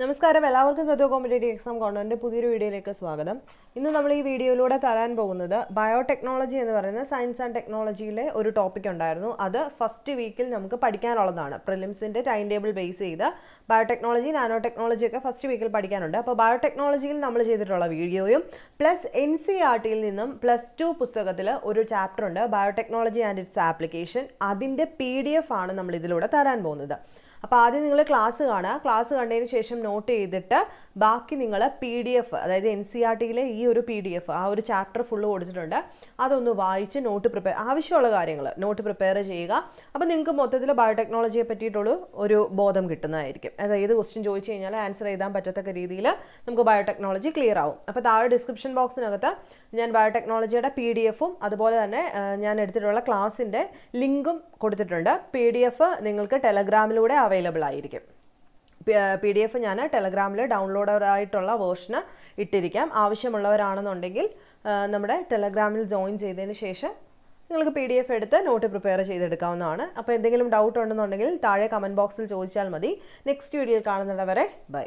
നമസ്കാരം എല്ലാവർക്കും തത്വ competitive exam കോണ്ടൻ്റെ പുതിയൊരു വീഡിയോയിലേക്ക് സ്വാഗതം ഇന്ന് നമ്മൾ ഈ വീഡിയോയിലൂടെ തരാൻ പോകുന്നത് ബയോടെക്നോളജി എന്ന് പറയുന്ന സയൻസ് ആൻഡ് ടെക്നോളജിയിലെ ഒരു ടോപ്പിക് ഉണ്ടായിരുന്നു അത് ഫസ്റ്റ് വീക്കിൽ നമുക്ക് പഠിക്കാനുള്ളതാണ് പ്രിലിംസിൻ്റെ ടൈം ടേബിൾ ബേസ് ചെയ്ത് ബയോടെക്നോളജി നാനോ ടെക്നോളജി ഒക്കെ ഫസ്റ്റ് വീക്കിൽ പഠിക്കാനുണ്ട് അപ്പോൾ ബയോടെക്നോളജിയിൽ നമ്മൾ ചെയ്തിട്ടുള്ള വീഡിയോയും പ്ലസ് എൻ സി ആർ ടിയിൽ നിന്നും പ്ലസ് ടു പുസ്തകത്തിൽ ഒരു ചാപ്റ്റർ ഉണ്ട് ബയോടെക്നോളജി ആൻഡ് ഇറ്റ്സ് ആപ്ലിക്കേഷൻ അതിൻ്റെ പി ഡി എഫ് ആണ് നമ്മൾ ഇതിലൂടെ തരാൻ പോകുന്നത് അപ്പോൾ ആദ്യം നിങ്ങൾ ക്ലാസ് കാണുക ക്ലാസ് കണ്ടതിന് ശേഷം നോട്ട് ചെയ്തിട്ട് ബാക്കി നിങ്ങൾ പി ഡി എഫ് അതായത് എൻ സി ആർ e ടിയിലെ ഈ ഒരു പി ഡി എഫ് ആ ഒരു ചാപ്റ്റർ ഫുള്ള് കൊടുത്തിട്ടുണ്ട് അതൊന്ന് വായിച്ച് നോട്ട് പ്രിപ്പയർ ആവശ്യമുള്ള കാര്യങ്ങൾ നോട്ട് പ്രിപ്പയർ ചെയ്യുക അപ്പോൾ നിങ്ങൾക്ക് മൊത്തത്തിൽ ബയോടെക്നോളജിയെ പറ്റിയിട്ടുള്ള ഒരു ബോധം കിട്ടുന്നതായിരിക്കും അതായത് ഏത് ക്വസ്റ്റ്യൻ ചോദിച്ചു കഴിഞ്ഞാൽ ആൻസർ ചെയ്താൽ പറ്റത്തക്ക രീതിയിൽ നമുക്ക് ബയോടെക്നോളജി ക്ലിയർ ആവും അപ്പോൾ താഴെ ഡിസ്ക്രിപ്ഷൻ ബോക്സിനകത്ത് ഞാൻ ബയോടെക്നോളജിയുടെ പി ഡി എഫും അതുപോലെ തന്നെ ഞാൻ എടുത്തിട്ടുള്ള ക്ലാസ്സിൻ്റെ ലിങ്കും കൊടുത്തിട്ടുണ്ട് പി ഡി എഫ് നിങ്ങൾക്ക് ടെലഗ്രാമിലൂടെ അവൈലബിൾ ആയിരിക്കും പി ഡി എഫ് ഞാൻ ടെലഗ്രാമിൽ ഡൗൺലോഡറായിട്ടുള്ള വേർഷന് ഇട്ടിരിക്കാം ആവശ്യമുള്ളവരാണെന്നുണ്ടെങ്കിൽ നമ്മുടെ ടെലഗ്രാമിൽ ജോയിൻ ചെയ്തതിന് ശേഷം നിങ്ങൾക്ക് പി ഡി എഫ് എടുത്ത് നോട്ട് പ്രിപ്പയർ ചെയ്തെടുക്കാവുന്നതാണ് അപ്പോൾ എന്തെങ്കിലും ഡൗട്ട് ഉണ്ടെന്നുണ്ടെങ്കിൽ താഴെ കമൻറ്റ് ബോക്സിൽ ചോദിച്ചാൽ മതി നെക്സ്റ്റ് വീഡിയോയിൽ കാണുന്നവരെ ബൈ